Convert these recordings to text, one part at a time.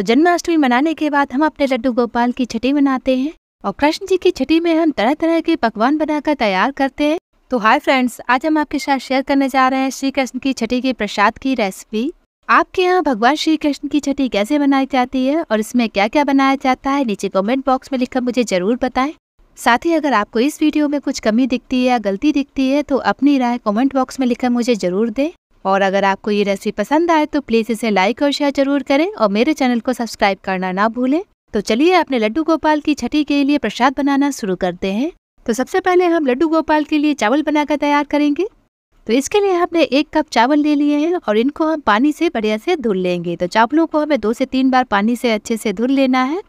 तो जन्माष्टमी मनाने के बाद हम अपने लड्डू गोपाल की छठी मनाते हैं और कृष्ण जी की छठी में हम तरह तरह के पकवान बनाकर तैयार करते हैं तो हाय फ्रेंड्स आज हम आपके साथ शेयर करने जा रहे हैं श्री कृष्ण की छठी के प्रसाद की रेसिपी आपके यहाँ भगवान श्री कृष्ण की छठी कैसे बनाई जाती है और इसमें क्या क्या बनाया जाता है नीचे कमेंट बॉक्स में लिखकर मुझे ज़रूर बताएं साथ ही अगर आपको इस वीडियो में कुछ कमी दिखती है या गलती दिखती है तो अपनी राय कमेंट बॉक्स में लिखकर मुझे ज़रूर दें और अगर आपको ये रेसिपी पसंद आए तो प्लीज़ इसे लाइक और शेयर जरूर करें और मेरे चैनल को सब्सक्राइब करना ना भूलें तो चलिए अपने लड्डू गोपाल की छठी के लिए प्रसाद बनाना शुरू करते हैं तो सबसे पहले हम लड्डू गोपाल के लिए चावल बनाकर तैयार करेंगे तो इसके लिए हमने एक कप चावल ले लिए हैं और इनको हम पानी से बढ़िया से धुल लेंगे तो चावलों को हमें दो से तीन बार पानी से अच्छे से धुल लेना है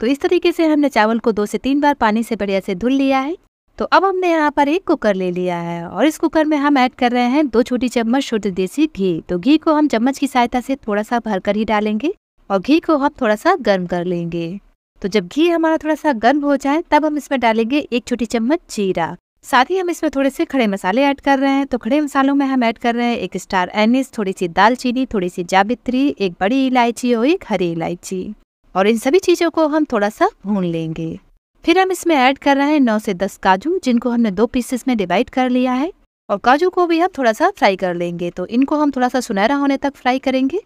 तो इस तरीके से हमने चावल को दो से तीन बार पानी से बढ़िया से धुल लिया है तो अब हमने यहाँ पर एक कुकर ले लिया है और इस कुकर में हम ऐड कर रहे हैं दो छोटी चम्मच शुद्ध देसी घी तो घी को हम चम्मच की सहायता से थोड़ा सा भरकर ही डालेंगे और घी को हम थोड़ा सा गर्म कर लेंगे तो जब घी हमारा थोड़ा सा गर्म हो जाए तब हम इसमें डालेंगे एक छोटी चम्मच जीरा साथ ही हम इसमें थोड़े से खड़े मसाले ऐड कर रहे हैं तो खड़े मसालों में हम ऐड कर रहे हैं एक स्टार एनिस थोड़ी सी दालचीनी थोड़ी सी जावित्री एक बड़ी इलायची और एक हरी इलायची और इन सभी चीज़ों को हम थोड़ा सा भून लेंगे फिर हम इसमें ऐड कर रहे हैं नौ से दस काजू जिनको हमने दो पीसेस में डिवाइड कर लिया है और काजू को भी हम थोड़ा सा फ्राई कर लेंगे तो इनको हम थोड़ा सा सुनहरा होने तक फ्राई करेंगे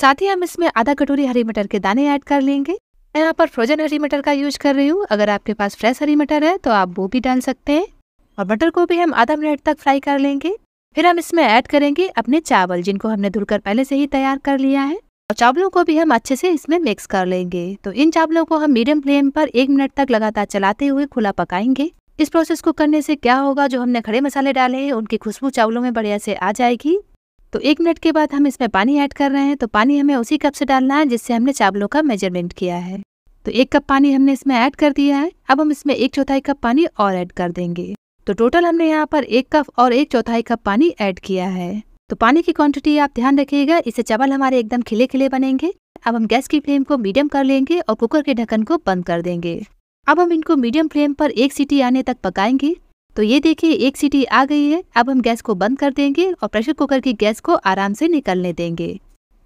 साथ ही हम इसमें आधा कटोरी हरी मटर के दाने ऐड कर लेंगे मैं यहाँ पर फ्रोजन हरी मटर का यूज कर रही हूँ अगर आपके पास फ्रेश हरी मटर है तो आप वो भी डाल सकते हैं और मटर को भी हम आधा मिनट तक फ्राई कर लेंगे फिर हम इसमें ऐड करेंगे अपने चावल जिनको हमने धुलकर पहले से ही तैयार कर लिया है और चावलों को भी हम अच्छे से इसमें मिक्स कर लेंगे तो इन चावलों को हम मीडियम फ्लेम पर एक मिनट तक लगातार चलाते हुए खुला पकाएंगे इस प्रोसेस को करने से क्या होगा जो हमने खड़े मसाले डाले हैं उनकी खुशबू चावलों में बढ़िया से आ जाएगी तो एक मिनट के बाद हम इसमें पानी ऐड कर रहे हैं तो पानी हमें उसी कप से डालना है जिससे हमने चावलों का मेजरमेंट किया है तो एक कप पानी हमने इसमें ऐड कर दिया है अब हम इसमें एक चौथाई कप पानी और ऐड कर देंगे तो टोटल हमने यहाँ पर एक कप और एक चौथाई कप पानी ऐड किया है तो पानी की क्वांटिटी आप ध्यान रखिएगा इससे चावल हमारे एकदम खिले खिले बनेंगे अब हम गैस की फ्लेम को मीडियम कर लेंगे और कुकर के ढक्कन को बंद कर देंगे अब हम इनको मीडियम फ्लेम पर एक सीटी आने तक पकाएंगे तो ये देखिए एक सीटी आ गई है अब हम गैस को बंद कर देंगे और प्रेशर कुकर की गैस को आराम से निकलने देंगे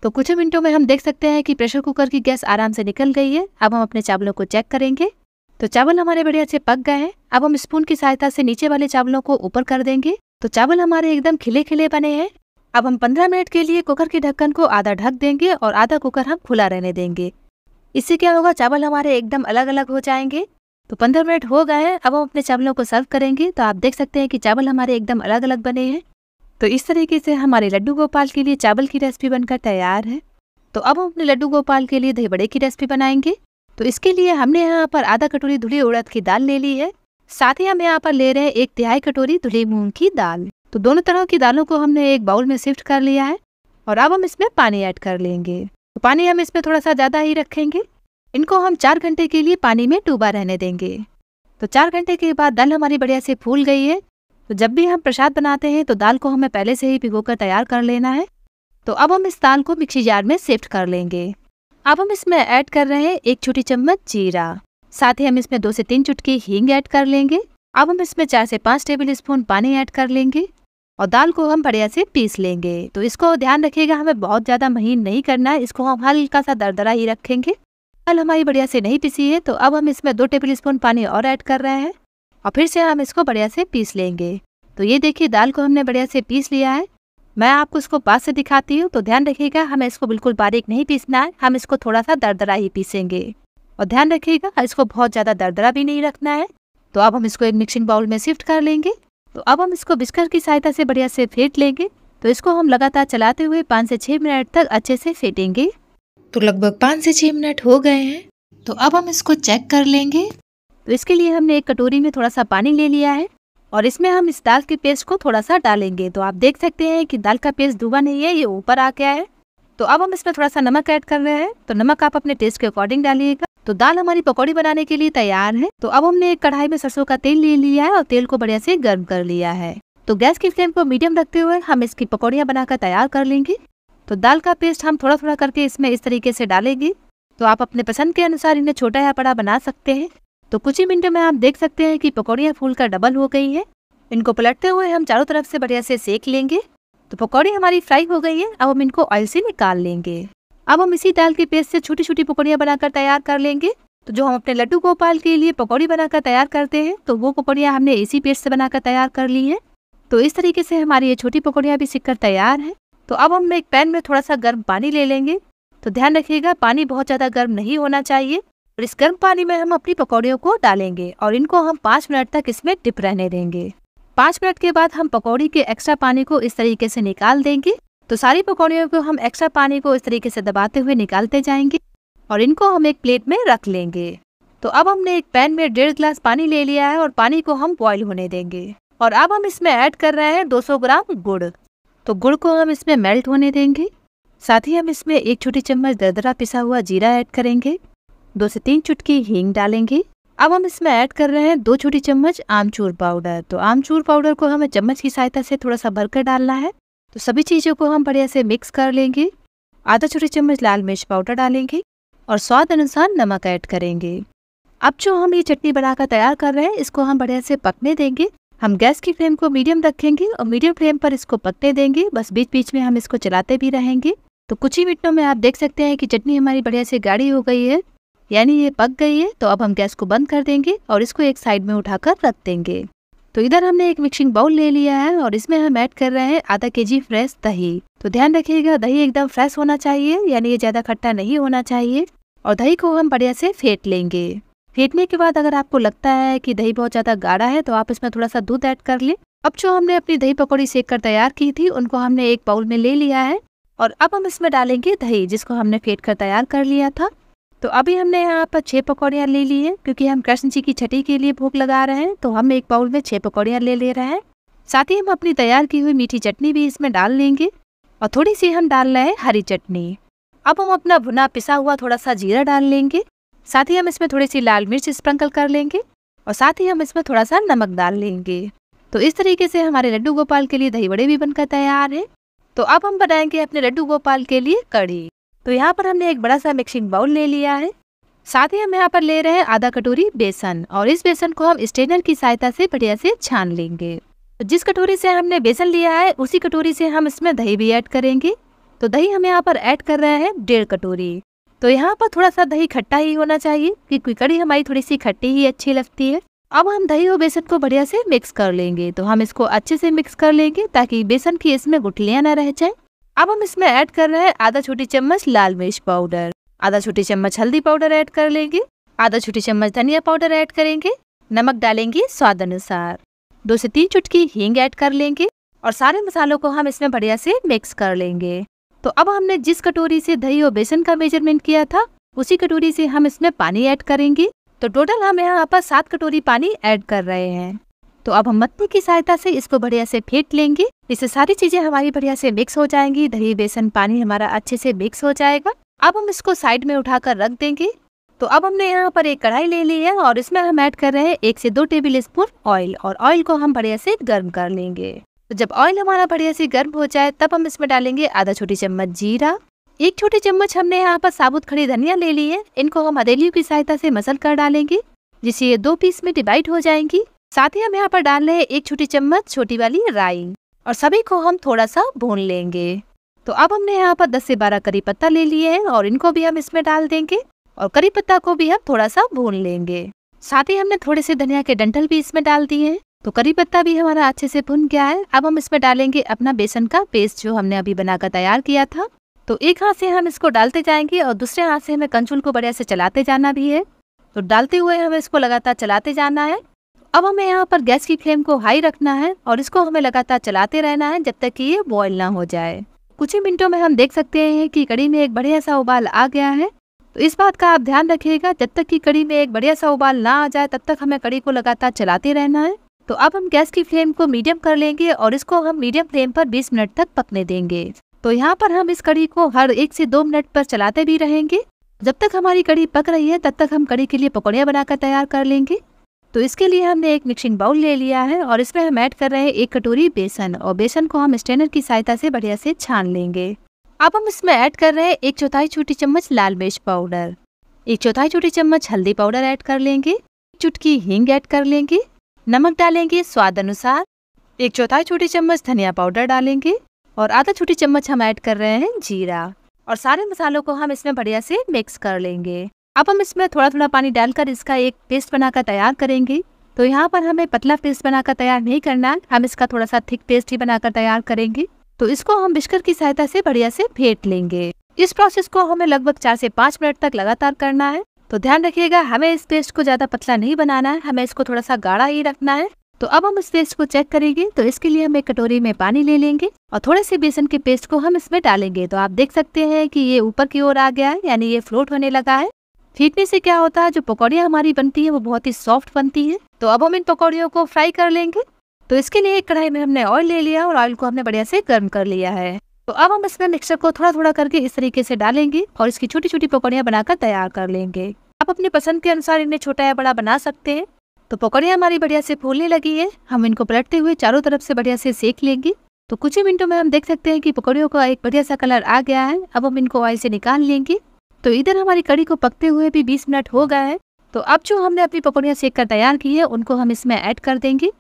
तो कुछ मिनटों में हम देख सकते हैं कि प्रेशर कुकर की गैस आराम से निकल गई है अब हम अपने चावलों को चेक करेंगे तो चावल हमारे बड़े अच्छे पक गए हैं अब हम स्पून की सहायता से नीचे वाले चावलों को ऊपर कर देंगे तो चावल हमारे एकदम खिले खिले बने हैं अब हम 15 मिनट के लिए कुकर के ढक्कन को आधा ढक देंगे और आधा कुकर हम खुला रहने देंगे इससे क्या होगा चावल हमारे एकदम अलग अलग हो जाएंगे तो 15 मिनट हो गए हैं अब हम अपने चावलों को सर्व करेंगे तो आप देख सकते हैं कि चावल हमारे एकदम अलग अलग बने हैं तो इस तरीके से हमारे लड्डू गोपाल के लिए चावल की रेसिपी बनकर तैयार है तो अब हम अपने लड्डू गोपाल के लिए दही बड़े की रेसिपी बनाएंगे तो इसके लिए हमने यहाँ पर आधा कटोरी धुली उड़द की दाल ले ली है साथ ही हम यहाँ पर ले रहे हैं एक तिहाई कटोरी धुली मूंग की दाल तो दोनों तरह की दालों को हमने एक बाउल में शिफ्ट कर लिया है और अब हम इसमें पानी ऐड कर लेंगे तो पानी हम इसमें थोड़ा सा ज़्यादा ही रखेंगे इनको हम चार घंटे के लिए पानी में डूबा रहने देंगे तो चार घंटे के बाद दाल हमारी बढ़िया से फूल गई है तो जब भी हम प्रसाद बनाते हैं तो दाल को हमें पहले से ही कर तैयार कर लेना है तो अब हम इस दाल को मिक्सी जार में शिफ्ट कर लेंगे अब हम इसमें ऐड कर रहे हैं एक छोटी चम्मच जीरा साथ ही हम इसमें दो से तीन चुटकी हींग ऐड कर लेंगे अब हम इसमें चार से पाँच टेबल स्पून पानी ऐड कर लेंगे और दाल को हम बढ़िया से पीस लेंगे तो इसको ध्यान रखिएगा हमें बहुत ज़्यादा महीन नहीं करना है इसको हम हल्का सा दरदरा ही रखेंगे दाल हमारी बढ़िया से नहीं पीसी है तो अब हम इसमें दो टेबल स्पून पानी और ऐड कर रहे हैं और फिर से हम इसको बढ़िया से पीस लेंगे तो ये देखिए दाल को हमने बढ़िया से पीस लिया है मैं आपको इसको पास से दिखाती हूँ तो ध्यान रखिएगा हमें इसको बिल्कुल बारीक नहीं पीसना है हम इसको थोड़ा सा दरदरा ही पीसेंगे और ध्यान रखिएगा इसको बहुत ज़्यादा दरदरा भी नहीं रखना है तो अब हम इसको एक मिक्सिंग बाउल में शिफ्ट कर लेंगे तो अब हम इसको बिस्कर की सहायता से बढ़िया से फेंट लेंगे तो इसको हम लगातार चलाते हुए पाँच से छः मिनट तक अच्छे से फेंटेंगे तो लगभग पाँच से छः मिनट हो गए हैं तो अब हम इसको चेक कर लेंगे तो इसके लिए हमने एक कटोरी में थोड़ा सा पानी ले लिया है और इसमें हम इस दाल के पेस्ट को थोड़ा सा डालेंगे तो आप देख सकते हैं कि दाल का पेस्ट डूबा नहीं है ये ऊपर आ गया है तो अब हम इसमें थोड़ा सा नमक ऐड कर रहे हैं तो नमक आप अपने टेस्ट के अकॉर्डिंग डालिएगा तो दाल हमारी पकौड़ी बनाने के लिए तैयार है तो अब हमने एक कढ़ाई में सरसों का तेल ले लिया है और तेल को बढ़िया से गर्म कर लिया है तो गैस की फ्लेम को मीडियम रखते हुए हम इसकी पकौड़ियाँ बनाकर तैयार कर लेंगे तो दाल का पेस्ट हम थोड़ा थोड़ा करके इसमें इस तरीके से डालेंगे तो आप अपने पसंद के अनुसार इन्हें छोटा या बड़ा बना सकते हैं तो कुछ ही मिनटों में आप देख सकते हैं कि पकौड़ियाँ फूल कर डबल हो गई है इनको पलटते हुए हम चारों तरफ से बढ़िया से सेक लेंगे तो पकौड़ी हमारी फ्राई हो गई है अब हम इनको ऑयल से निकाल लेंगे अब हम इसी दाल के पेस्ट से छोटी छोटी पकौड़ियाँ बनाकर तैयार कर लेंगे तो जो हम अपने लड्डू गोपाल के लिए पकौड़ी बनाकर तैयार करते हैं तो वो पकौड़ियाँ हमने इसी पेस्ट से बनाकर तैयार कर ली हैं तो इस तरीके से हमारी ये छोटी पकौड़ियाँ भी सीख तैयार हैं तो अब हम एक पैन में थोड़ा सा गर्म पानी ले लेंगे तो ध्यान रखिएगा पानी बहुत ज़्यादा गर्म नहीं होना चाहिए और इस गर्म पानी में हम अपनी पकौड़ियों को डालेंगे और इनको हम पाँच मिनट तक इसमें डिप रहने देंगे पाँच मिनट के बाद हम पकौड़ी के एक्स्ट्रा पानी को इस तरीके से निकाल देंगे तो सारी पकौड़ियों को हम एक्स्ट्रा पानी को इस तरीके से दबाते हुए निकालते जाएंगे और इनको हम एक प्लेट में रख लेंगे तो अब हमने एक पैन में डेढ़ गिलास पानी ले लिया है और पानी को हम बॉईल होने देंगे और अब हम इसमें ऐड कर रहे हैं 200 ग्राम गुड़ तो गुड़ को हम इसमें मेल्ट होने देंगे साथ ही हम इसमें एक छोटी चम्मच दरदरा पिसा हुआ जीरा ऐड करेंगे दो से तीन चुटकी हींग डालेंगे अब हम इसमें ऐड कर रहे हैं दो छोटी चम्मच आमचूर पाउडर तो आमचूर पाउडर को हमें चम्मच की सहायता से थोड़ा सा भरकर डालना है तो सभी चीज़ों को हम बढ़िया से मिक्स कर लेंगे आधा छोटी चम्मच लाल मिर्च पाउडर डालेंगे और स्वाद अनुसार नमक ऐड करेंगे अब जो हम ये चटनी बनाकर तैयार कर रहे हैं इसको हम बढ़िया से पकने देंगे हम गैस की फ्लेम को मीडियम रखेंगे और मीडियम फ्लेम पर इसको पकने देंगे बस बीच बीच में हम इसको चलाते भी रहेंगे तो कुछ ही मिनटों में आप देख सकते हैं कि चटनी हमारी बढ़िया से गाढ़ी हो गई है यानी ये पक गई है तो अब हम गैस को बंद कर देंगे और इसको एक साइड में उठाकर रख देंगे तो इधर हमने एक मिक्सिंग बाउल ले लिया है और इसमें हम ऐड कर रहे हैं आधा के जी फ्रेश दही तो ध्यान रखिएगा दही एकदम फ्रेश होना चाहिए यानी ये ज़्यादा खट्टा नहीं होना चाहिए और दही को हम बढ़िया से फेंट लेंगे फेंटने के बाद अगर आपको लगता है कि दही बहुत ज़्यादा गाढ़ा है तो आप इसमें थोड़ा सा दूध ऐड कर लें अब जो हमने अपनी दही पकौड़ी सेक कर तैयार की थी उनको हमने एक बाउल में ले लिया है और अब हम इसमें डालेंगे दही जिसको हमने फेंट कर तैयार कर लिया था तो अभी हमने यहाँ पर छः पकौड़ियाँ ले ली हैं क्योंकि हम कृष्ण जी की छठी के लिए भोग लगा रहे हैं तो हम एक बाउल में छः पकौड़ियाँ ले ले रहे हैं साथ ही हम अपनी तैयार की हुई मीठी चटनी भी इसमें डाल लेंगे और थोड़ी सी हम डाल रहे हैं हरी चटनी अब हम अपना भुना पिसा हुआ थोड़ा सा जीरा डाल लेंगे साथ ही हम इसमें थोड़ी सी लाल मिर्च स्प्रिंकल कर लेंगे और साथ ही हम इसमें थोड़ा सा नमक डाल लेंगे तो इस तरीके से हमारे लड्डू गोपाल के लिए दही बड़े भी बनकर तैयार है तो अब हम बनाएंगे अपने लड्डू गोपाल के लिए कड़ी तो यहाँ पर हमने एक बड़ा सा मिक्सिंग बाउल ले लिया है साथ ही हम यहाँ पर ले रहे हैं आधा कटोरी बेसन और इस बेसन को हम स्ट्रेनर की सहायता से बढ़िया से छान लेंगे तो जिस कटोरी से हमने बेसन लिया है उसी कटोरी से हम इसमें दही भी ऐड करेंगे तो दही हम यहाँ पर ऐड कर रहे हैं डेढ़ कटोरी तो यहाँ पर थोड़ा सा दही खट्टा ही होना चाहिए क्योंकि कड़ी हमारी थोड़ी सी खट्टी ही अच्छी लगती है अब हम दही और बेसन को बढ़िया से मिक्स कर लेंगे तो हम इसको अच्छे से मिक्स कर लेंगे ताकि बेसन की इसमें गुठलियाँ ना रह जाए अब हम इसमें ऐड कर रहे हैं आधा छोटी चम्मच लाल मिर्च पाउडर आधा छोटी चम्मच हल्दी पाउडर ऐड कर लेंगे आधा छोटी चम्मच धनिया पाउडर ऐड करेंगे नमक डालेंगे स्वाद अनुसार दो से तीन चुटकी हींग ऐड कर लेंगे और सारे मसालों को हम इसमें बढ़िया से मिक्स कर लेंगे तो अब हमने जिस कटोरी से दही और बेसन का मेजरमेंट किया था उसी कटोरी से हम इसमें पानी ऐड करेंगे तो टोटल हम यहाँ पर सात कटोरी पानी ऐड कर रहे हैं तो अब हम मत्ती की सहायता से इसको बढ़िया से फेंट लेंगे इससे सारी चीज़ें हमारी बढ़िया से मिक्स हो जाएंगी दही बेसन पानी हमारा अच्छे से मिक्स हो जाएगा अब हम इसको साइड में उठाकर रख देंगे तो अब हमने यहाँ पर एक कढ़ाई ले ली है और इसमें हम ऐड कर रहे हैं एक से दो टेबल स्पून ऑयल और ऑयल को हम बढ़िया से गर्म कर लेंगे तो जब ऑयल हमारा बढ़िया से गर्म हो जाए तब हम इसमें डालेंगे आधा छोटी चम्मच जीरा एक छोटी चम्मच हमने यहाँ पर साबुत खड़ी धनिया ले ली है इनको हम हथेलियों की सहायता से मसल कर डालेंगे जिससे ये दो पीस में डिवाइड हो जाएंगी साथ ही हम यहाँ पर डाल रहे हैं एक छोटी चम्मच छोटी वाली राई और सभी को हम थोड़ा सा भून लेंगे तो अब हमने यहाँ पर 10 से 12 करी पत्ता ले लिए हैं और इनको भी हम इसमें डाल देंगे और करी पत्ता को भी हम थोड़ा सा भून लेंगे साथ ही हमने थोड़े से धनिया के डंठल भी इसमें डाल दिए हैं तो करी पत्ता भी हमारा अच्छे से भुन गया है अब हम इसमें डालेंगे अपना बेसन का पेस्ट जो हमने अभी बनाकर तैयार किया था तो एक हाथ से हम इसको डालते जाएंगे और दूसरे हाथ से हमें कंचुल को बढ़िया से चलाते जाना भी है तो डालते हुए हमें इसको लगातार चलाते जाना है अब हमें यहाँ पर गैस की फ्लेम को हाई रखना है और इसको हमें लगातार चलाते रहना है जब तक कि ये बॉयल ना हो जाए कुछ ही मिनटों में हम देख सकते हैं कि कड़ी में एक बढ़िया सा उबाल आ गया है तो इस बात का आप ध्यान रखिएगा जब तक कि कड़ी में एक बढ़िया सा उबाल ना आ जाए तब तक हमें कड़ी को लगातार चलाते रहना है तो अब हम गैस की फ्लेम को मीडियम कर लेंगे और इसको हम मीडियम फ्लेम पर 20 मिनट तक पकने देंगे तो यहाँ पर हम इस कड़ी को हर एक से दो मिनट पर चलाते भी रहेंगे जब तक हमारी कड़ी पक रही है तब तक हम कड़ी के लिए पकौड़िया बनाकर तैयार कर लेंगे तो इसके लिए हमने एक मिक्सिंग बाउल ले लिया है और इसमें हम ऐड कर रहे हैं एक कटोरी बेसन और बेसन को हम स्टेनर की सहायता से बढ़िया से छान लेंगे अब हम इसमें ऐड कर रहे हैं एक चौथाई छोटी चम्मच लाल मिर्च पाउडर एक चौथाई छोटी चम्मच हल्दी पाउडर ऐड कर लेंगे चुटकी हींग ऐड कर लेंगे नमक डालेंगे स्वाद अनुसार एक चौथाई छोटी चम्मच धनिया पाउडर डालेंगे और आधा छोटी चम्मच हम ऐड कर रहे हैं जीरा और सारे मसालों को हम इसमें बढ़िया से मिक्स कर लेंगे अब हम इसमें थोड़ा थोड़ा पानी डालकर इसका एक पेस्ट बनाकर तैयार करेंगे तो यहाँ पर हमें पतला पेस्ट बनाकर तैयार नहीं करना हम इसका थोड़ा सा थिक पेस्ट ही बनाकर तैयार करेंगे तो इसको हम बिस्कर की सहायता से बढ़िया से फेंट लेंगे इस प्रोसेस को हमें लगभग चार से पाँच मिनट तक लगातार करना है तो ध्यान रखिएगा हमें इस पेस्ट को ज़्यादा पतला नहीं बनाना है हमें इसको थोड़ा सा गाढ़ा ही रखना है तो अब हम इस पेस्ट को चेक करेंगे तो इसके लिए हम एक कटोरी में पानी ले लेंगे और थोड़े से बेसन के पेस्ट को हम इसमें डालेंगे तो आप देख सकते हैं कि ये ऊपर की ओर आ गया है यानी ये फ्लोट होने लगा है फेंकने से क्या होता है जो पकौड़िया हमारी बनती है वो बहुत ही सॉफ्ट बनती है तो अब हम इन पकौड़ियों को फ्राई कर लेंगे तो इसके लिए एक कढ़ाई में हमने ऑयल ले लिया और ऑयल को हमने बढ़िया से गर्म कर लिया है तो अब हम इसमें मिक्सर को थोड़ा थोड़ा करके इस तरीके से डालेंगे और इसकी छोटी छोटी पकौड़ियाँ बनाकर तैयार कर लेंगे आप अपने पसंद के अनुसार इन्हें छोटा या बड़ा बना सकते हैं तो पकौड़ियाँ हमारी बढ़िया से फूलने लगी है हम इनको पलटते हुए चारों तरफ से बढ़िया से सेक लेंगे तो कुछ ही मिनटों में हम देख सकते हैं कि पकौड़ियों का एक बढ़िया सा कलर आ गया है अब हम इनको ऑयल से निकाल लेंगे तो इधर हमारी कड़ी को पकते हुए भी बीस मिनट हो गए हैं तो अब जो हमने अपनी पकौड़ियाँ सेक कर तैयार की है उनको हम इसमें ऐड कर देंगे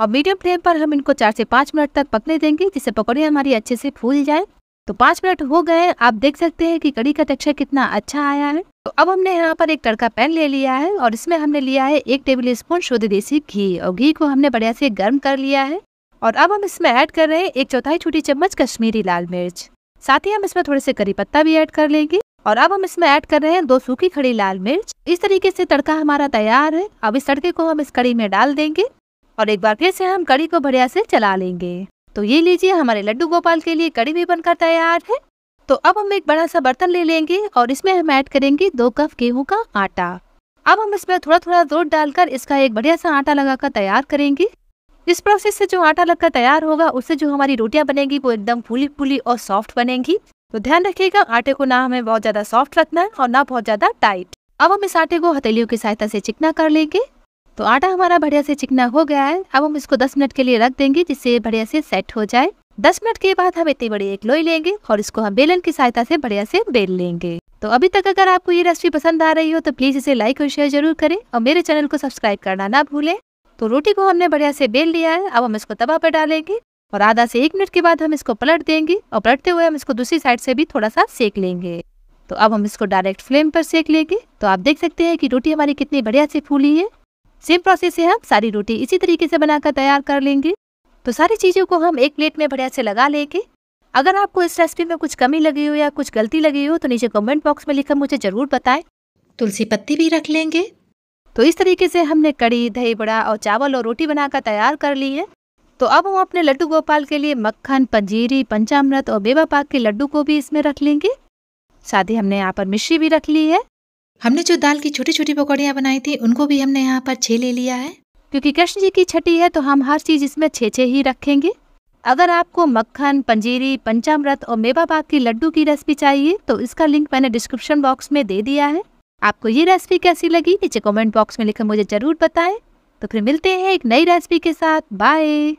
और मीडियम फ्लेम पर हम इनको चार से पाँच मिनट तक पकने देंगे जिससे पकौड़ियाँ हमारी अच्छे से फूल जाए तो पाँच मिनट हो गए आप देख सकते हैं कि कड़ी का टेक्सचर कितना अच्छा आया है तो अब हमने यहाँ पर एक तड़का पैन ले लिया है और इसमें हमने लिया है एक टेबल स्पून शुद्ध देसी घी और घी को हमने बढ़िया से गर्म कर लिया है और अब हम इसमें ऐड कर रहे हैं एक चौथाई छोटी चम्मच कश्मीरी लाल मिर्च साथ ही हम इसमें थोड़े से करी पत्ता भी ऐड कर लेंगे और अब हम इसमें ऐड कर रहे हैं दो सूखी खड़ी लाल मिर्च इस तरीके से तड़का हमारा तैयार है अब इस तड़के को हम इस कड़ी में डाल देंगे और एक बार फिर से हम कड़ी को बढ़िया से चला लेंगे तो ये लीजिए हमारे लड्डू गोपाल के लिए कड़ी भी बनकर तैयार है तो अब हम एक बड़ा सा बर्तन ले लेंगे और इसमें हम ऐड करेंगे दो कप गेहूं का आटा अब हम इसमें थोड़ा थोड़ा दूध डालकर इसका एक बढ़िया सा आटा लगाकर तैयार करेंगे इस प्रोसेस से जो आटा लगकर तैयार होगा उससे जो हमारी रोटियां बनेगी वो एकदम फूली फूली और सॉफ्ट बनेगी तो ध्यान रखिएगा आटे को ना हमें बहुत ज़्यादा सॉफ्ट रखना है और ना बहुत ज़्यादा टाइट अब हम इस आटे को हथेलियों की सहायता से चिकना कर लेंगे तो आटा हमारा बढ़िया से चिकना हो गया है अब हम इसको 10 मिनट के लिए रख देंगे जिससे बढ़िया से सेट हो जाए 10 मिनट के बाद हम इतनी बड़ी एक लोई लेंगे और इसको हम बेलन की सहायता से बढ़िया से बेल लेंगे तो अभी तक अगर आपको ये रेसिपी पसंद आ रही हो तो प्लीज़ इसे लाइक और शेयर जरूर करें और मेरे चैनल को सब्सक्राइब करना ना भूलें तो रोटी को हमने बढ़िया से बेल लिया है अब हम इसको तवा पर डालेंगे और आधा से एक मिनट के बाद हम इसको पलट देंगे और पलटते हुए हम इसको दूसरी साइड से भी थोड़ा सा सेक लेंगे तो अब हम इसको डायरेक्ट फ्लेम पर सेक लेंगे तो आप देख सकते हैं कि रोटी हमारी कितनी बढ़िया से फूली है सेम प्रोसेस से हम सारी रोटी इसी तरीके से बनाकर तैयार कर लेंगे तो सारी चीज़ों को हम एक प्लेट में बढ़िया से लगा लेंगे अगर आपको इस रेसिपी में कुछ कमी लगी हो या कुछ गलती लगी हो तो नीचे कमेंट बॉक्स में लिखकर मुझे ज़रूर बताएं तुलसी पत्ती भी रख लेंगे तो इस तरीके से हमने कड़ी दही बड़ा और चावल और रोटी बनाकर तैयार कर ली है तो अब हम अपने लड्डू गोपाल के लिए मक्खन पंजीरी पंचामृत और बेबा पाक के लड्डू को भी इसमें रख लेंगे साथ ही हमने यहाँ पर मिश्री भी रख ली है हमने जो दाल की छोटी छोटी पकौड़ियाँ बनाई थी उनको भी हमने यहाँ पर छे ले लिया है क्योंकि कृष्ण जी की छठी है तो हम हर चीज़ इसमें छे छे ही रखेंगे अगर आपको मक्खन पंजीरी पंचामृत और मेवा बाग की लड्डू की रेसिपी चाहिए तो इसका लिंक मैंने डिस्क्रिप्शन बॉक्स में दे दिया है आपको ये रेसिपी कैसी लगी नीचे कमेंट बॉक्स में लिखकर मुझे ज़रूर बताएं तो फिर मिलते हैं एक नई रेसिपी के साथ बाय